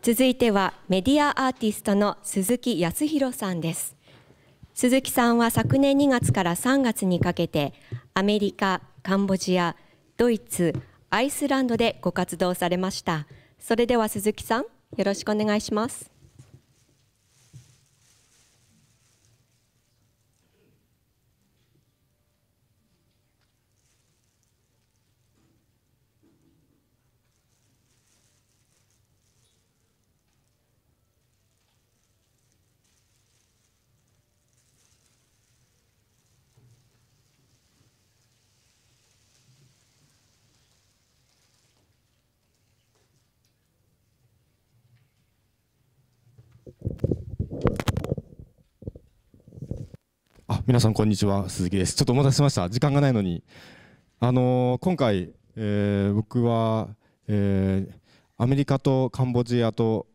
続いてはメディアアーティストの鈴木康弘さんです鈴木さんは昨年2月から3月にかけてアメリカ、カンボジア、ドイツ、アイスランドでご活動されましたそれでは鈴木さんよろしくお願いします皆さんこんにちは鈴木ですちょっとお待たせしました時間がないのにあのー、今回、えー、僕は、えー、アメリカとカンボジアと、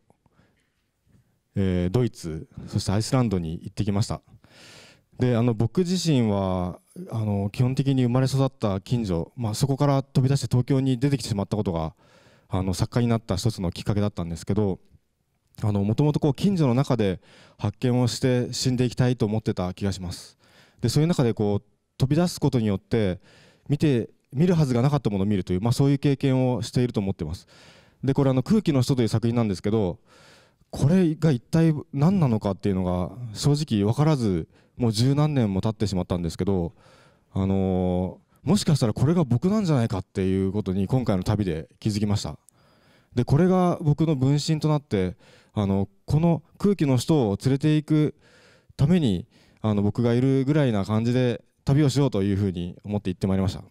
えドイツそしてアイスランドに行ってきましたであの僕自身はあの基本的に生まれ育った近所、まあ、そこから飛び出して東京に出てきてしまったことがあの作家になった一つのきっかけだったんですけどもともと近所の中で発見をして死んでいきたいと思ってた気がしますでそういう中でこう飛び出すことによって見て見るはずがなかったものを見るという、まあ、そういう経験をしていると思ってますでこれあの「空気の人」という作品なんですけどこれが一体何なのかっていうのが正直分からずもう十何年も経ってしまったんですけどあのー、もしかしたらこれが僕なんじゃないかっていうことに今回の旅で気づきましたでこれが僕の分身となってあのこの空気の人を連れていくためにあの僕がいるぐらいな感じで旅をしようというふうに思って行ってまいりました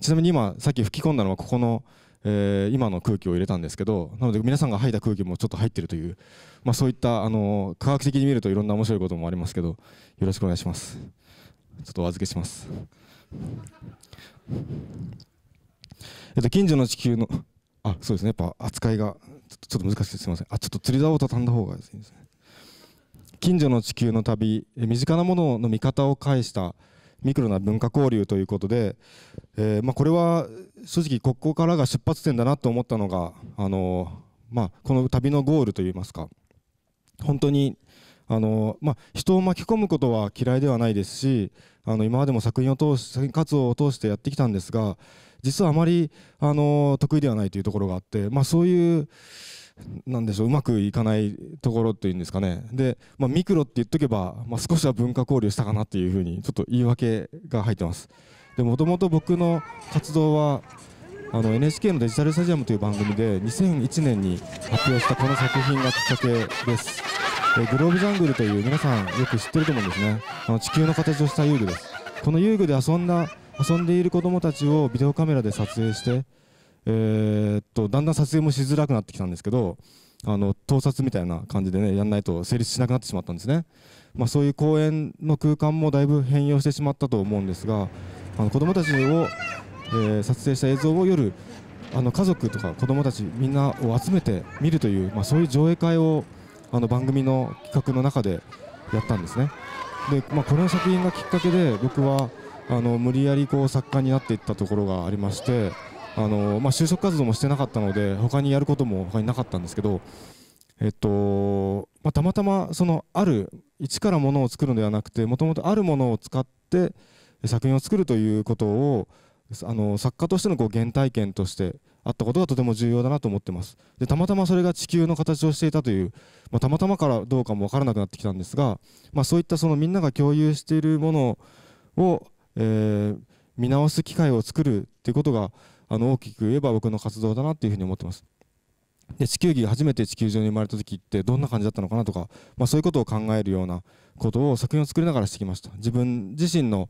ちなみに今さっき吹き込んだのはここの、えー、今の空気を入れたんですけどなので皆さんが吐いた空気もちょっと入ってるという、まあ、そういったあの科学的に見るといろんな面白いこともありますけどよろしくお願いしますちょっとお預けしますえっと近所の地球のあそうですねやっぱ扱いがちょっと難しいすみませんあちょっと釣り竿を畳んだ方がいいですね近所の地球の旅身近なものの見方を介したミクロな文化交流ということで、えー、まあ、これは正直ここからが出発点だなと思ったのが、あのまあ、この旅のゴールといいますか本当に、あのまあ、人を巻き込むことは嫌いではないですしあの今までも作品を通し作品活動を通してやってきたんですが実はあまり、あの得意ではないというところがあって、まそういうなんでしょううまくいかないところっていうんですかねで、まあ、ミクロって言っとけば、まあ、少しは文化交流したかなっていうふうにちょっと言い訳が入ってますでもともと僕の活動はあの NHK のデジタルスタジアムという番組で2001年に発表したこの作品がきっかけですえグローブジャングルという皆さんよく知ってると思うんですねあの地球の形をした遊具ですこの遊具で遊んだ遊んでいる子どもたちをビデオカメラで撮影してえっとだんだん撮影もしづらくなってきたんですけどあの盗撮みたいな感じでねやんないと成立しなくなってしまったんですね、まあ、そういう公園の空間もだいぶ変容してしまったと思うんですがあの子どもたちを、えー、撮影した映像を夜あの家族とか子どもたちみんなを集めて見るという、まあ、そういう上映会をあの番組の企画の中でやったんですねで、まあ、この作品がきっかけで僕はあの無理やりこう作家になっていったところがありましてあのまあ、就職活動もしてなかったので他にやることも他になかったんですけど、えっとまあ、たまたまそのある一からものを作るのではなくてもともとあるものを使って作品を作るということをあの作家としてのこう原体験としてあったことがとても重要だなと思ってますでたまたまそれが地球の形をしていたという、まあ、たまたまからどうかも分からなくなってきたんですが、まあ、そういったそのみんなが共有しているものを、えー、見直す機会を作るっていうことがあの大きく言えば僕の活動だなっていうふうに思ってます。で地球儀初めて地球上に生まれた時ってどんな感じだったのかなとか、まあ、そういうことを考えるようなことを作品を作りながらしてきました自分自身の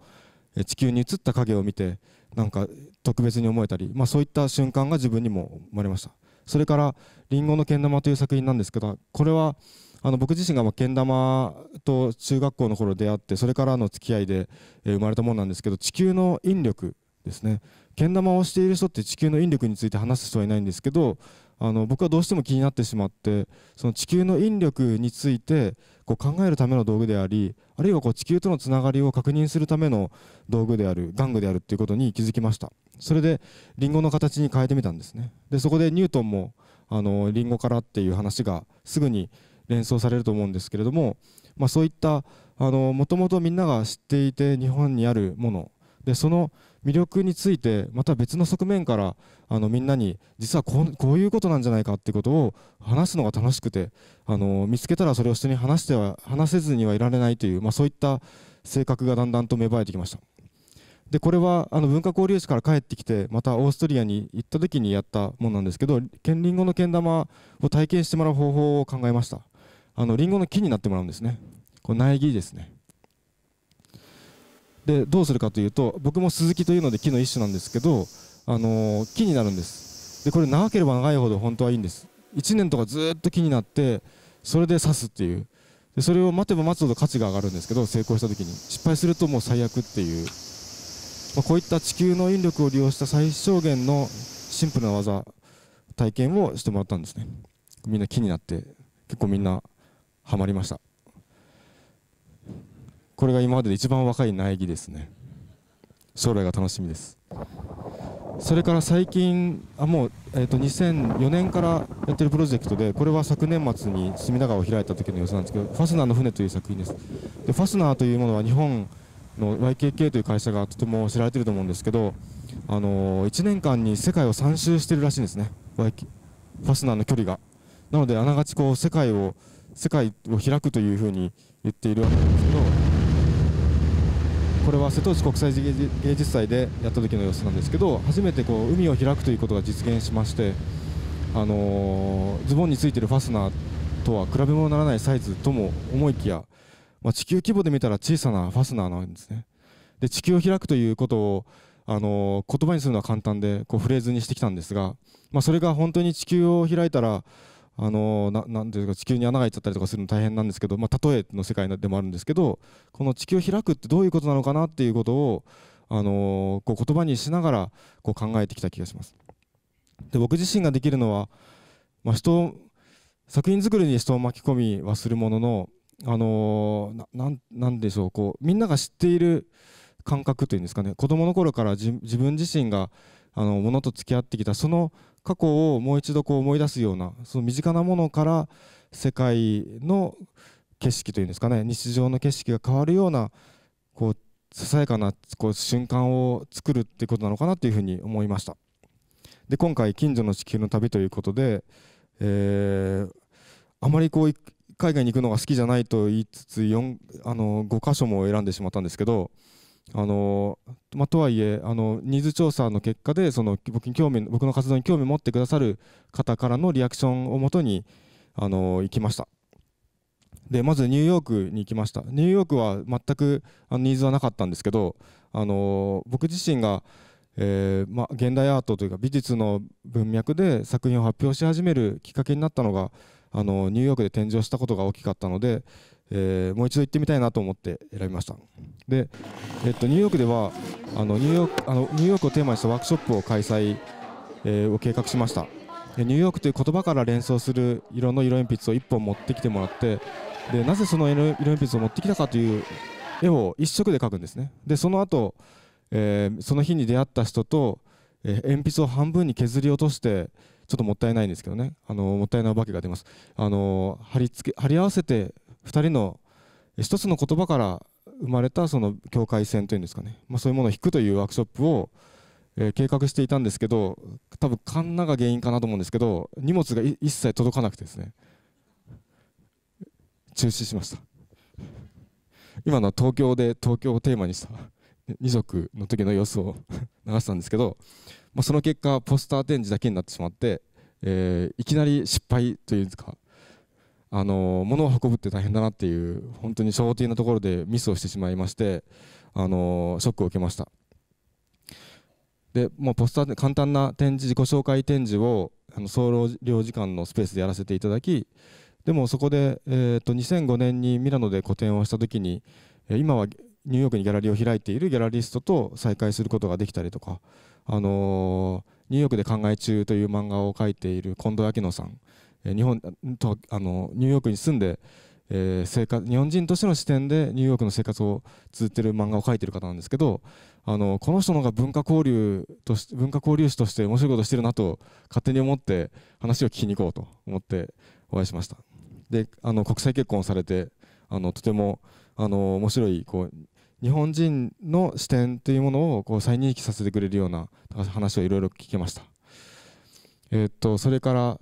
地球に映った影を見てなんか特別に思えたり、まあ、そういった瞬間が自分にも生まれましたそれから「りんごのけん玉」という作品なんですけどこれはあの僕自身がけん玉と中学校の頃出会ってそれからの付き合いで生まれたものなんですけど地球の引力ですねけん玉をしている人って地球の引力について話す人はいないんですけどあの僕はどうしても気になってしまってその地球の引力についてこう考えるための道具でありあるいはこう地球とのつながりを確認するための道具である玩具であるっていうことに気づきましたそれでリンゴの形に変えてみたんですねでそこでニュートンもあのリンゴからっていう話がすぐに連想されると思うんですけれども、まあ、そういったもともとみんなが知っていて日本にあるものでその魅力についてまた別の側面からあのみんなに実はこういうことなんじゃないかってことを話すのが楽しくてあの見つけたらそれを人に話しては話せずにはいられないという、まあ、そういった性格がだんだんと芽生えてきましたでこれはあの文化交流士から帰ってきてまたオーストリアに行った時にやったもんなんですけどりんごのけん玉を体験してもらう方法を考えましたあのりんごの木になってもらうんですねこ苗木ですねでどうするかというと僕もスズキというので木の一種なんですけど、あのー、木になるんですでこれ長ければ長いほど本当はいいんです1年とかずっと木になってそれで刺すっていうでそれを待てば待つほど価値が上がるんですけど成功した時に失敗するともう最悪っていう、まあ、こういった地球の引力を利用した最小限のシンプルな技体験をしてもらったんですねみんな木になって結構みんなハマりましたこれが今までで一番若い苗木ですね将来が楽しみですそれから最近あもう、えー、と2004年からやってるプロジェクトでこれは昨年末に隅田川を開いた時の様子なんですけど「ファスナーの船」という作品ですでファスナーというものは日本の YKK という会社がとても知られてると思うんですけど、あのー、1年間に世界を3周してるらしいんですね、YK、ファスナーの距離がなのであながちこう世界を世界を開くというふうに言っているわけなんですけどこれは瀬戸内国際芸術祭でやった時の様子なんですけど初めてこう海を開くということが実現しまして、あのー、ズボンについてるファスナーとは比べ物にならないサイズとも思いきや、まあ、地球規模で見たら小さなファスナーなんですね。で地球を開くということをあのー、言葉にするのは簡単でこうフレーズにしてきたんですが、まあ、それが本当に地球を開いたらあのななんていうか地球に穴が開いちゃったりとかするの大変なんですけど、まあ、例えの世界でもあるんですけどこの地球を開くってどういうことなのかなっていうことを、あのこう言葉にしながらこう考えてきた気がします。で僕自身ができるのは、まあ、人作品作りに人を巻き込みはするものの、あのー、なんでしょうこうみんなが知っている感覚というんですかね子どもの頃から自分自身があのものと付き合ってきたその過去をもう一度こう思い出すようなその身近なものから世界の景色というんですかね日常の景色が変わるようなこうささやかなこう瞬間を作るっていうことなのかなというふうに思いましたで今回「近所の地球の旅」ということで、えー、あまりこう海外に行くのが好きじゃないと言いつつあの5箇所も選んでしまったんですけどあのまあ、とはいえあのニーズ調査の結果でその僕に興味僕の活動に興味を持ってくださる方からのリアクションをもとにあの行きましたでまずニューヨークに行きましたニューヨークは全くあのニーズはなかったんですけどあの僕自身が、えー、まあ、現代アートというか美術の文脈で作品を発表し始めるきっかけになったのがあのニューヨークで展示をしたことが大きかったのでえー、もう一度行ってみたいなと思って選びましたで、えっと、ニューヨークではあのニューヨークあのニューヨークをテーマにしたワークショップを開催、えー、を計画しましたでニューヨークという言葉から連想する色の色鉛筆を1本持ってきてもらってでなぜその色鉛筆を持ってきたかという絵を1色で描くんですねでその後、えー、その日に出会った人と、えー、鉛筆を半分に削り落としてちょっともったいないんですけどねあのもったいないお化けが出ますあの貼り付け貼り合わせて2人の一つの言葉から生まれたその境界線というんですかね、まあ、そういうものを引くというワークショップを、え計画していたんですけど多分カンナが原因かなと思うんですけど荷物が一切届かなくてですね中止しました今のは東京で東京をテーマにした二足の時の様子を 流したんですけど、まあ、その結果ポスター展示だけになってしまって、えー、いきなり失敗というんですかあの物を運ぶって大変だなっていう本当に想定なところでミスをしてしまいましてあのショックを受けましたで、もうポスターで簡単な展示自己紹介展示をあの総領事館のスペースでやらせていただきでもそこで、えー、と2005年にミラノで個展をした時に今はニューヨークにギャラリーを開いているギャラリストと再会することができたりとか、あのー、ニューヨークで考え中という漫画を描いている近藤明乃さん日本とあのニューヨークに住んで、えー、生活日本人としての視点でニューヨークの生活を綴ってる漫画を描いてる方なんですけどあのこの人の方が文化交流とし文化交流史として面白いことしてるなと勝手に思って話を聞きに行こうと思ってお会いしましたであの国際結婚されてあのとてもあの面白いこう日本人の視点というものをこう再認識させてくれるような話をいろいろ聞きました。えー、っとそれから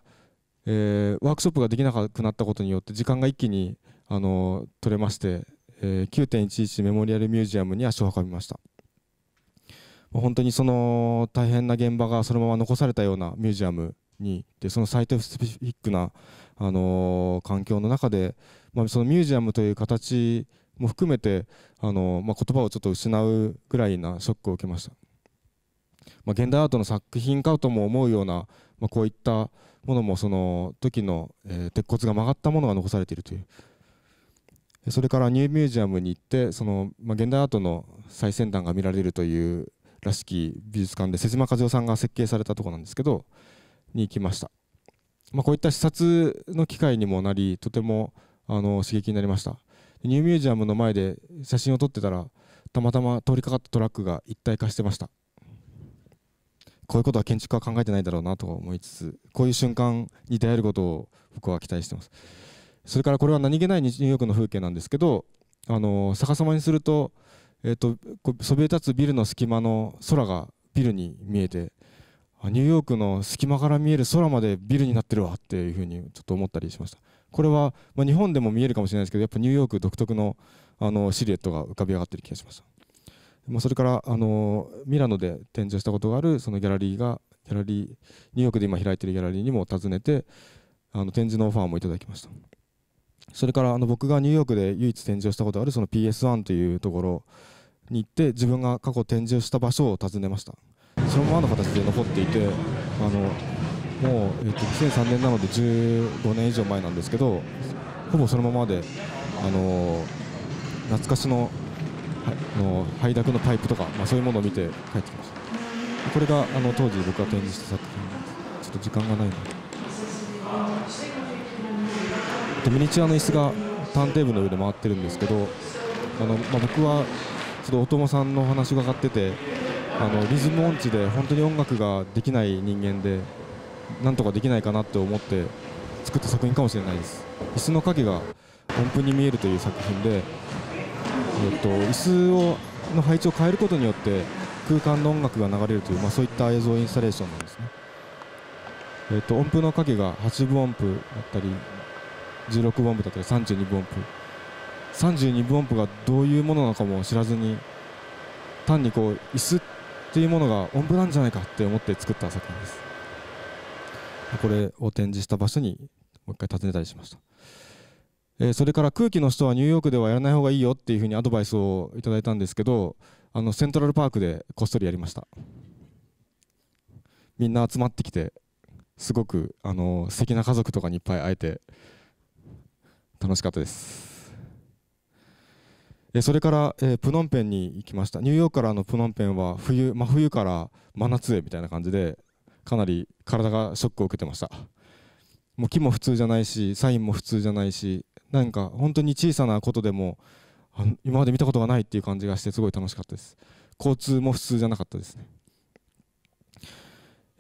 えー、ワークショップができなくなったことによって時間が一気に、あの取れまして、えー、9.11メモリアルミュージアムに足を運びました本当にその大変な現場がそのまま残されたようなミュージアムにでそのサイトスペシフィックな、あの環境の中で、まあ、そのミュージアムという形も含めて、あのまあ、言葉をちょっと失うぐらいなショックを受けました、まあ、現代アートの作品かとも思うような、まあ、こういったものもその時の、えー、鉄骨が曲がったものが残されているというそれからニューミュージアムに行ってその、まあ、現代アートの最先端が見られるというらしき美術館で瀬島和夫さんが設計されたとこなんですけどに行きました、まあ、こういった視察の機会にもなりとてもあの刺激になりましたニューミュージアムの前で写真を撮ってたらたまたま通りかかったトラックが一体化してましたこういうことは建築家は考えてないだろうなと思いつつこういう瞬間に出会えることを僕は期待してますそれからこれは何気ないニューヨークの風景なんですけどあの逆さまにすると,、えと、とそびえ立つビルの隙間の空がビルに見えてニューヨークの隙間から見える空までビルになってるわっていうふうにちょっと思ったりしましたこれは、まあ、日本でも見えるかもしれないですけどやっぱニューヨーク独特のあのシルエットが浮かび上がってる気がしましたまあ、それからあのミラノで展示したことがあるそのギャラリーがギャラリーニューヨークで今開いてるギャラリーにも訪ねてあの展示のオファーもいただきましたそれからあの僕がニューヨークで唯一展示をしたことがあるその PS1 というところに行って自分が過去展示をした場所を訪ねましたそのままの形で残っていてあのもう、えっと、2003年なので15年以上前なんですけどほぼそのままであの懐かしのの配諾のパイプとか、まあ、そういうものを見て帰ってきましたこれがあの当時僕が展示した作品ちょっと時間がないのでミニチュアの椅子がターンテーブルの上で回ってるんですけどあの、まあ、僕はちょっとお友さんのお話伺っててあのリズム音痴で本当に音楽ができない人間でなんとかできないかなって思って作った作品かもしれないです椅子の影が音符に見えるという作品でえっと椅子をの配置を変えることによって空間の音楽が流れるという、まあ、そういった映像インスタレーションなんですね、えっと音符の影が8分音符だったり16分音符だったり32分音符32分音符がどういうものなのかも知らずに単にこう椅子っていうものが音符なんじゃないかって思って作った作品ですこれを展示した場所にもう一回訪ねたりしましたえそれから空気の人はニューヨークではやらない方がいいよっていうふうにアドバイスをいただいたんですけどあのセントラルパークでこっそりやりましたみんな集まってきてすごくあの素敵な家族とかにいっぱい会えて楽しかったですそれから、えプノンペンに行きましたニューヨークからのプノンペンは冬真冬から真夏へみたいな感じでかなり体がショックを受けてましたもう木も普通じゃないしサインも普通じゃないしなんか本当に小さなことでも今まで見たことがないっていう感じがしてすごい楽しかったです交通も普通じゃなかったですね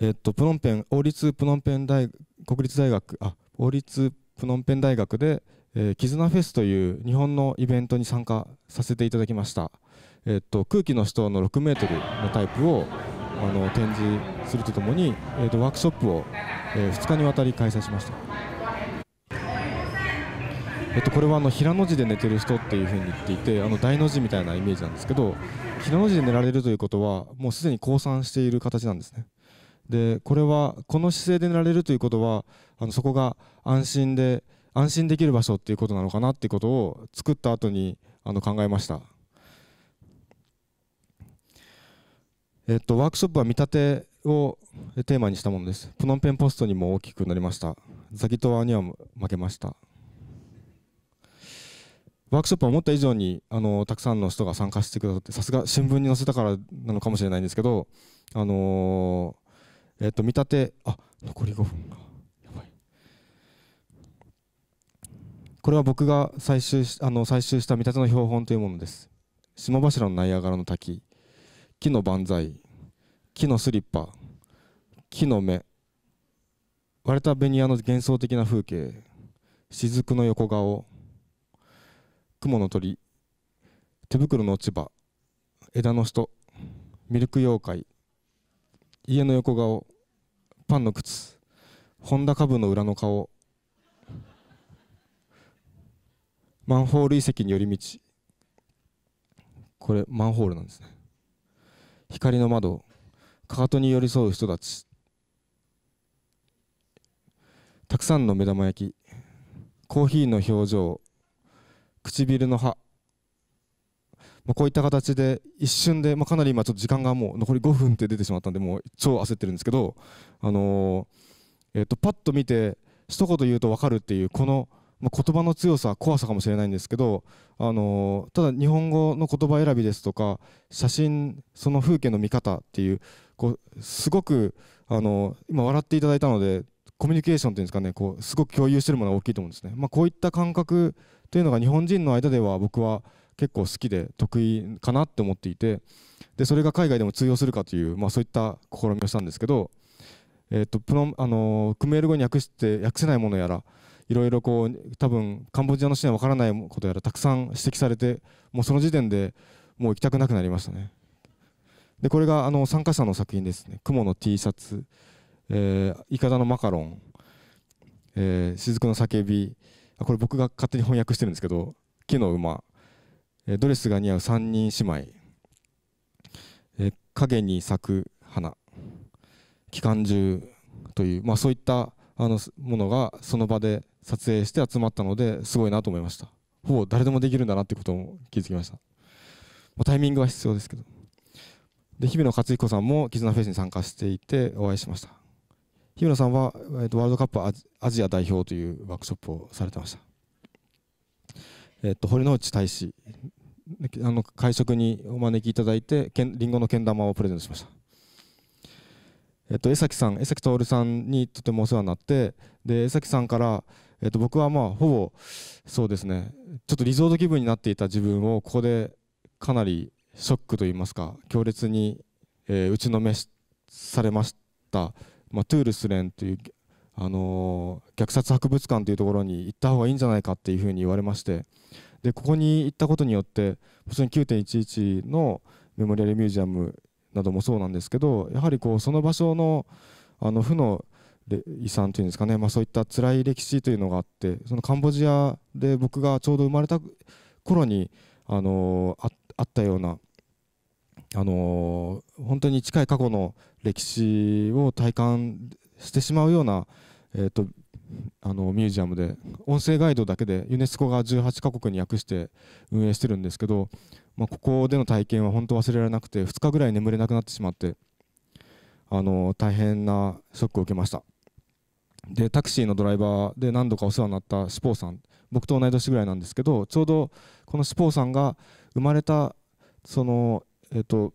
えっとプノンペン王立プノンペン大国立大学あ王立プノンペン大学で、えー、絆フェスという日本のイベントに参加させていただきました、えっと、空気の人の6メートルのタイプをあの展示するとともに、えっと、ワークショップを、えー、2日にわたり開催しましたえっと、これはあの平の字で寝てる人っていうふうに言っていてあの大の字みたいなイメージなんですけど平の字で寝られるということはもうすでに降参している形なんですね。でこれはこの姿勢で寝られるということはあのそこが安心で安心できる場所っていうことなのかなっていうことを作った後にあの考えました。えっと、ワークショップは見立てをテーマにしたものです。プノンペンポストにも大きくなりました。ザギトワには負けました。ワークショップは思った以上にあのたくさんの人が参加してくださってさすが新聞に載せたからなのかもしれないんですけど、あのー、えっと見立てあ残り5分かやばいこれは僕が採集あの採集した見立ての標本というものです下柱のナイアガラの滝木の万歳木のスリッパ木の目割れたベニヤの幻想的な風景雫の横顔雲の鳥手袋の落ち葉枝の人ミルク妖怪家の横顔パンの靴本田株の裏の顔マンホール遺跡に寄り道これマンホールなんですね光の窓かかとに寄り添う人たちたくさんの目玉焼きコーヒーの表情唇の歯、まあ、こういった形で一瞬で、まあ、かなり今ちょっと時間がもう残り5分って出てしまったんでもう超焦ってるんですけど、あのー、えー、とパッと見て一言言うと分かるっていうこの、まあ、言葉の強さ怖さかもしれないんですけど、あのー、ただ日本語の言葉選びですとか写真その風景の見方っていうこうすごく、あのー、今笑っていただいたのでコミュニケーションというんですかねこうすごく共有してるものが大きいと思うんですね、まあ、こういった感覚というのが日本人の間では僕は結構好きで得意かなって思っていてでそれが海外でも通用するかという、まあ、そういった試みをしたんですけど、えー、とプロあのクメール語に訳して訳せないものやらいろいろこう多分カンボジアの人には分からないことやらたくさん指摘されてもうその時点でもう行きたくなくなりましたね。でこれがあの参加者の作品ですね「雲の T シャツ」えかだのマカロン、えー、雫の叫びあこれ僕が勝手に翻訳してるんですけど木の馬、えー、ドレスが似合う三人姉妹、えー、影に咲く花機関銃という、まあ、そういったあのものがその場で撮影して集まったのですごいなと思いましたほぼ誰でもできるんだなってことも気づきました、まあ、タイミングは必要ですけどで日比野勝彦さんも絆フェスに参加していてお会いしました日村さんは、えーと、ワールドカップアジア代表というワークショップをされてました、えーと、堀之内大使あの会食にお招きいただいてけんリンゴのけん玉をプレゼントしましたえっと、江崎さん江崎徹さんにとてもお世話になってで江崎さんから、えっと、僕はまあほぼそうですねちょっとリゾート気分になっていた自分をここでかなりショックといいますか強烈に、えー、打ちのめされましたまあ、トゥールスレンという、あのー、虐殺博物館というところに行った方がいいんじゃないかっていうふうに言われましてでここに行ったことによって普通に9.11のメモリアルミュージアムなどもそうなんですけどやはりこうその場所のあの負の遺産というんですかね、まあ、そういった辛い歴史というのがあってそのカンボジアで僕がちょうど生まれた頃に、あのー、あったような、あのー、本当に近い過去の歴史を体感してしまうような、えーと、あのミュージアムで音声ガイドだけでユネスコが18カ国に訳して運営してるんですけど、まあ、ここでの体験は本当忘れられなくて2日ぐらい眠れなくなってしまってあの大変なショックを受けましたでタクシーのドライバーで何度かお世話になったスポーさん僕と同い年ぐらいなんですけどちょうどこのスポーさんが生まれたその、えーと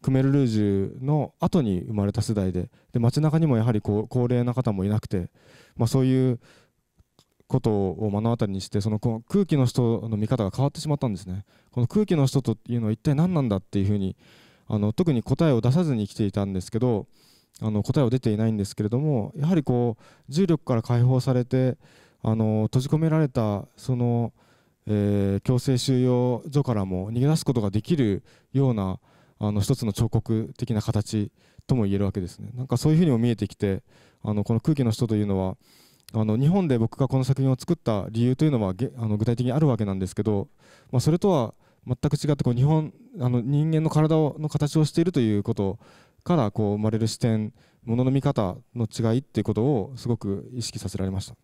クメルルージュの後に生まれた世代でで街中にもやはり高齢な方もいなくて、まあ、そういうことを目の当たりにしてその空気の人の見方が変わってしまったんですね。この空気の人というのは一体何なんだっていうふうにあの特に答えを出さずに生きていたんですけどあの答えは出ていないんですけれどもやはりこう重力から解放されてあの閉じ込められたその、えー、強制収容所からも逃げ出すことができるようなあの一つの彫刻的な形とも言えるわけですねなんかそういうふうにも見えてきてあのこの「空気の人」というのはあの日本で僕がこの作品を作った理由というのはあの具体的にあるわけなんですけど、まあ、それとは全く違ってこう日本あの人間の体をの形をしているということからこう生まれる視点ものの見方の違いっていうことをすごく意識させられました。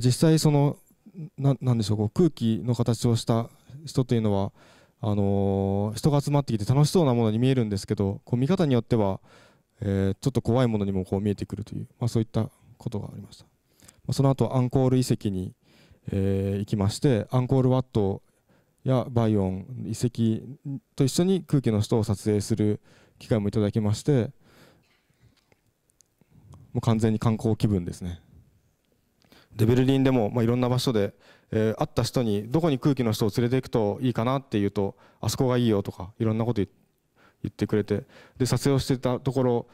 実際そのななんでしょうこう空気の形をした人というのはあの人が集まってきて楽しそうなものに見えるんですけどこう見方によっては、えー、ちょっと怖いものにもこう見えてくるという、まあ、そういったことがありました、まあ、その後アンコール遺跡に、えー、行きましてアンコールワットやバイオン遺跡と一緒に空気の人を撮影する機会もいただきましてもう完全に観光気分ですねデベルリンでも、まあ、いろんな場所で、えー、会った人にどこに空気の人を連れていくといいかなっていうとあそこがいいよとかいろんなこと言ってくれてで撮影をしてたところ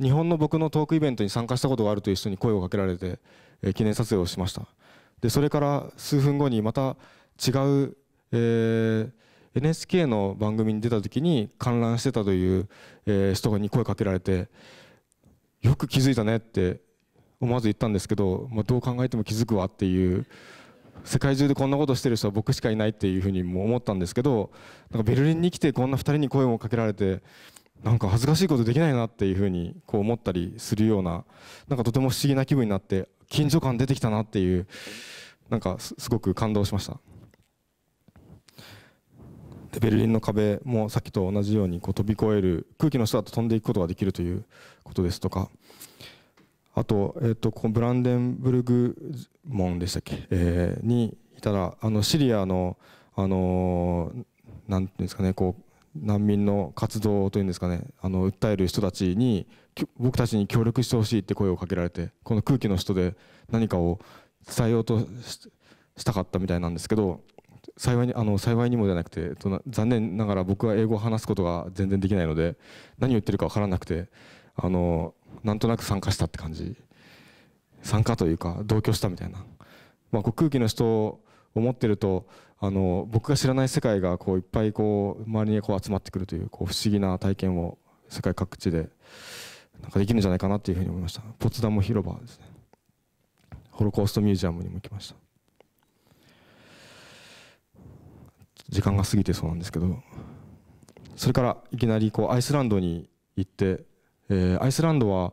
日本の僕のトークイベントに参加したことがあるという人に声をかけられて、えー、記念撮影をしましたでそれから数分後にまた違う、えー、NHK の番組に出た時に観覧してたという、えー、人に声かけられてよく気づいたねって思わず言ったんですけど、まあ、どう考えても気づくわっていう世界中でこんなことしてる人は僕しかいないっていうふうにも思ったんですけどなんかベルリンに来てこんな2人に声をかけられてなんか恥ずかしいことできないなっていうふうにこう思ったりするようななんかとても不思議な気分になって緊張感出てきたなっていうなんかすごく感動しましたベルリンの壁もさっきと同じようにこう飛び越える空気の下だと飛んでいくことができるということですとかあと、えっと、ここブランデンブルグ門でしたっけ、えー、にいたらあのシリアの、あのなんていうんですかねこう難民の活動というんですかねあの訴える人たちに僕たちに協力してほしいって声をかけられてこの空気の人で何かを伝えようとしたかったみたいなんですけど幸いにあの幸いにもじゃなくて残念ながら僕は英語を話すことが全然できないので何を言ってるか分からなくてあのなんとなく参加したって感じ参加というか同居したみたいな、まあ、こう空気の人を持ってるとあの僕が知らない世界がこういっぱいこう周りにこう集まってくるというこう不思議な体験を世界各地でなんかできるんじゃないかなというふうに思いましたポツダム広場ですねホロコーストミュージアムにも行きました時間が過ぎてそうなんですけどそれからいきなりこうアイスランドに行ってえー、アイスランドは、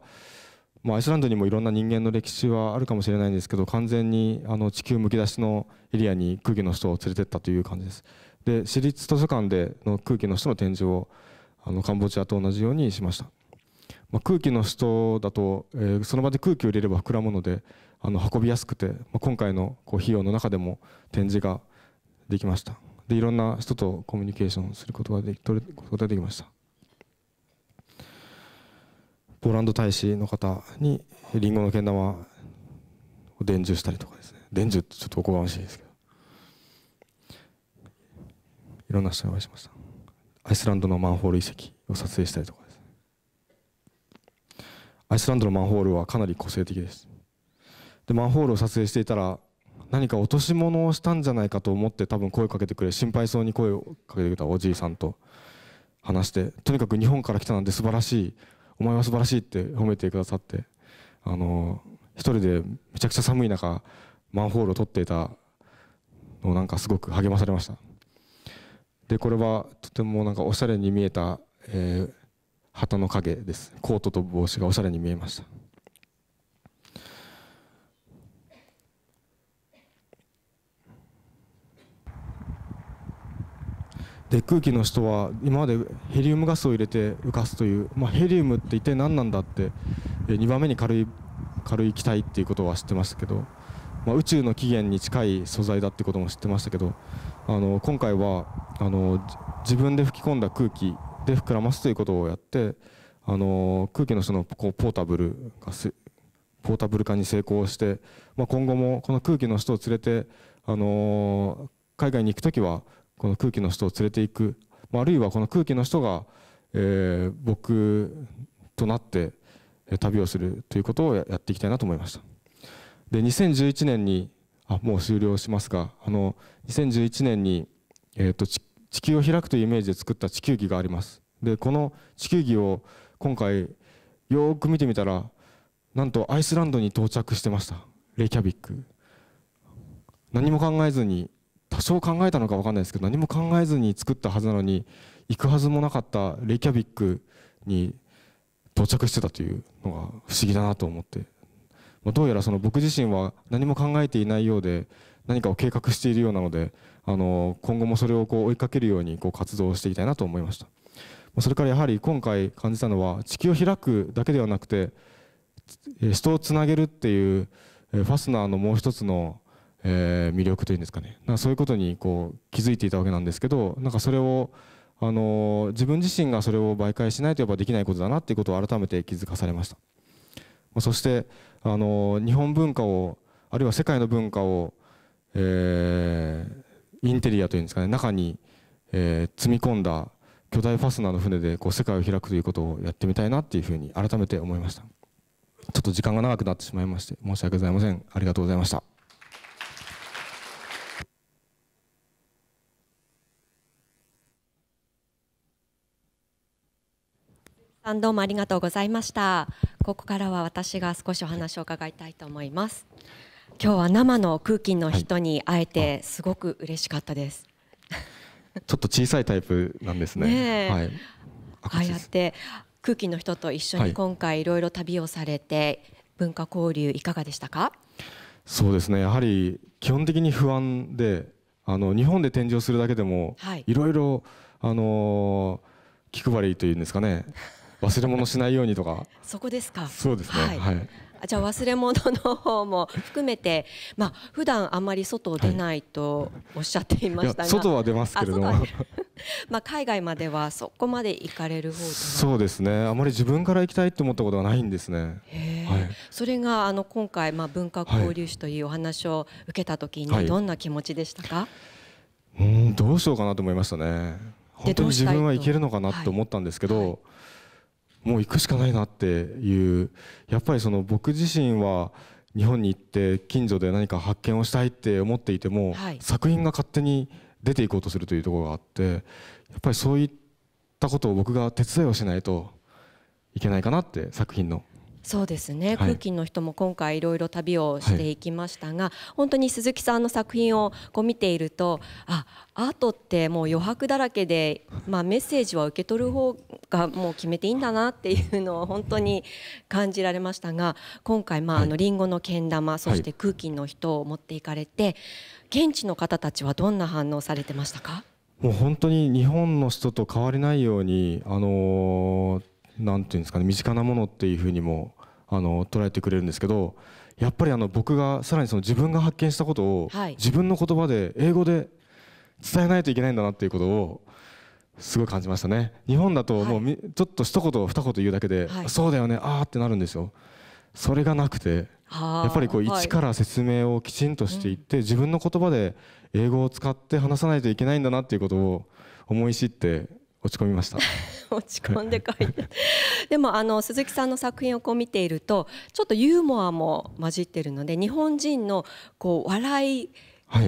まあ、アイスランドにもいろんな人間の歴史はあるかもしれないんですけど完全にあの地球むき出しのエリアに空気の人を連れてったという感じですで私立図書館での空気の人の展示をあのカンボジアと同じようにしました、まあ、空気の人だと、えー、その場で空気を入れれば膨らむのであの運びやすくて、まあ、今回のこう費用の中でも展示ができましたでいろんな人とコミュニケーションすることができましたポーランド大使の方にりんごのけん玉を伝授したりとかですね伝授ってちょっとおこがましいですけどいろんな人にお会いしましたアイスランドのマンホール遺跡を撮影したりとかですねアイスランドのマンホールはかなり個性的ですでマンホールを撮影していたら何か落とし物をしたんじゃないかと思って多分声をかけてくれ心配そうに声をかけてくれたおじいさんと話してとにかく日本から来たなんて素晴らしいお前は素晴らしいって褒めてくださって、あの、一人でめちゃくちゃ寒い中、マンホールを取っていたのをなんかすごく励まされました。で、これはとてもなんかおしゃれに見えた、えー、旗の影です。コートと帽子がおしゃれに見えました。で空気の人は今までヘリウムガスを入れて浮かすという、まあ、ヘリウムって一体何なんだって2番目に軽い軽い気体っていうことは知ってましたけど、まあ、宇宙の起源に近い素材だってことも知ってましたけどあの今回はあの自分で吹き込んだ空気で膨らますということをやってあの空気の人のこうポータブルがポータブル化に成功して、まあ、今後もこの空気の人を連れて、あの海外に行く時はこの空気の人を連れていく、まあ、あるいはこの空気の人が、えー、僕となって旅をするということをやっていきたいなと思いましたで2011年にあもう終了しますがあの2011年に、えーと、と地球を開くというイメージで作った地球儀がありますでこの地球儀を今回よく見てみたらなんとアイスランドに到着してましたレイキャビック何も考えずに多少考えたのか分かんないですけど何も考えずに作ったはずなのに行くはずもなかったレイキャビックに到着してたというのが不思議だなと思って、まあ、どうやらその僕自身は何も考えていないようで何かを計画しているようなのであの今後もそれをこう追いかけるようにこう活動していきたいなと思いましたそれからやはり今回感じたのは地球を開くだけではなくて人をつなげるっていうファスナーのもう一つのえー、魅力というんですかねなんかそういうことにこう気づいていたわけなんですけどなんかそれを、あのー、自分自身がそれを媒介しないとやっぱできないことだなっていうことを改めて気づかされました、まそして、あのー、日本文化をあるいは世界の文化を、えインテリアというんですかね中に、え積み込んだ巨大ファスナーの船でこう世界を開くということをやってみたいなっていうふうに改めて思いましたちょっと時間が長くなってしまいまして申し訳ございませんありがとうございましたさんどうもありがとうございましたここからは私が少しお話を伺いたいと思います今日は生の空気の人に会えてすごく嬉しかったです、はい、ちょっと小さいタイプなんですねはい、ああやって空気の人と一緒に今回いろいろ旅をされて、文化交流いかがでしたかそうですねやはり基本的に不安であの日本で展示をするだけでも、はいろいろあの気配りというんですかね忘れ物しないようにとかそこですかそうですね、はい、はい、じゃあ忘れ物の方も含めて、まあ普段あんまり外出ないとおっしゃっていましたが、はい、外は出ますけれども まあ海外まではそこまで行かれる方そうですねあまり自分から行きたいと思ったことはないんですね、はい、それがあの今回、まあ、文化交流士というお話を受けた時にどんな気持ちでしたか、うんどうしようかなと思いましたね本当に自分はいけるのかなと思ったんですけど、もう行くしかないなっていうやっぱりその僕自身は日本に行って近所で何か発見をしたいって思っていても、はい、作品が勝手に出ていこうとするというところがあってやっぱりそういったことを僕が手伝いをしないといけないかなって作品の。そうですね、はい、空気の人も今回いろいろ旅をしていきましたが、はい、本当に鈴木さんの作品をこう見ているとあアートってもう余白だらけで、まあ、メッセージは受け取る方がもう決めていいんだなっていうのを本当に感じられましたが今回まああのリンゴのけん玉、はい、そして空気の人を持っていかれて現地の方たちはどんな反応されてましたかもう本当に日本の人と変わりないようにあのーなんていうんですかね身近なものっていうふうにもあの捉えてくれるんですけどやっぱりあの僕がさらにその自分が発見したことを、自分の言葉で英語で伝えないといけないんだなっていうことをすごい感じましたね日本だともう、ちょっと一言二言言うだけで、そうだよねああってなるんですよそれがなくてやっぱりこう一から説明をきちんとしていって、自分の言葉で英語を使って話さないといけないんだなっていうことを思い知って落ち込みました 落ち込んで書いてでもあの鈴木さんの作品をこう見ているとちょっとユーモアも混じってるので日本人のこう笑い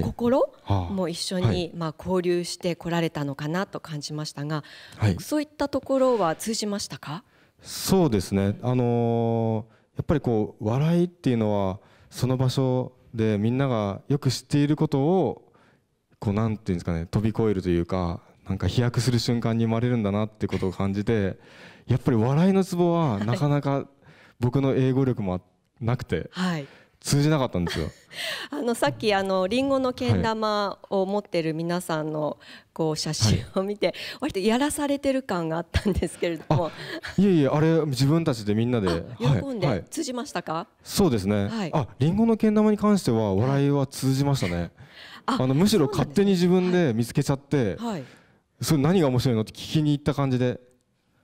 心も一緒にまあ交流してこられたのかなと感じましたが、はい、そういったところは通じましたかそうですね、あのー、やっぱりこう笑いっていうのはその場所でみんながよく知っていることをこうなんていうんですかね飛び越えるというかなんか飛躍する瞬間に生まれるんだなってことを感じてやっぱり笑いのツボはなかなか僕の英語力もなくて、はい、通じなかったんですよ あのさっきあのリンゴのけん玉を持ってる皆さんのこう写真を見て、はい、割とやらされてる感があったんですけれどもいえいえあれ自分たちでみんなで喜んで通じましたか、はい、そうですね、はい、あリンゴのけん玉に関しては笑いは通じましたねあのむしろ勝手に自分で見つけちゃって、はい、それ何が面白いのって聞きに行った感じで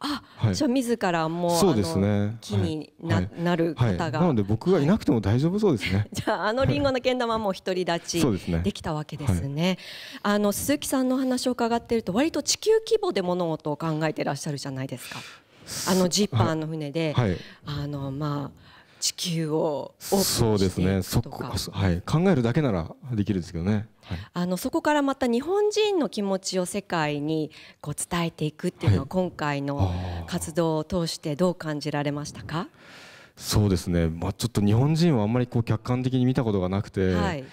あ、はい、じゃあ自らもうそうですね気にな,、なる方が、なので僕がいなくても大丈夫そうですね じゃああのりんごのけん玉も独り立ち できたわけですねあの鈴木さんの話を伺っていると割と地球規模で物事を考えていらっしゃるじゃないですかあのジッパーの船で、あのまあ地球をそうですねそこ、はい、考えるだけならできるんですけどね、はい、あのそこからまた日本人の気持ちを世界にこう伝えていくっていうのは、今回の活動を通してどう感じられましたかそうですね、まあ、ちょっと日本人はあんまりこう客観的に見たことがなくて、はい、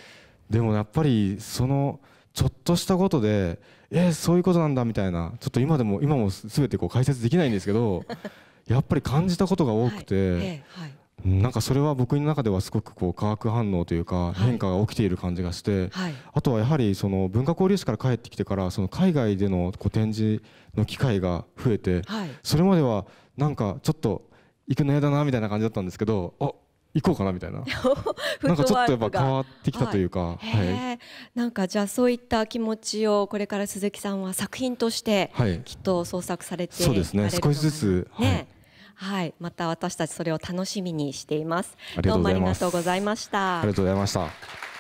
でもやっぱりそのちょっとしたことでえー、そういうことなんだみたいなちょっと今でも今も全てこう解説できないんですけど やっぱり感じたことが多くて。はいえーはいなんかそれは僕の中ではすごくこう化学反応というか変化が起きている感じがして、あとはやはりその文化交流誌から帰ってきてからその海外でのこう展示の機会が増えて、それまではなんかちょっと行くの嫌だなみたいな感じだったんですけど あ行こうかなみたいななんかちょっとやっぱ変わってきたというか、はい、なんかじゃあそういった気持ちをこれから鈴木さんは作品としてきっと創作されていかれるのかな、はい、そうですね少しずつ、ね、はいはい、また私たちそれを楽しみにしています。どうもありがとうございました。ありがとうございました。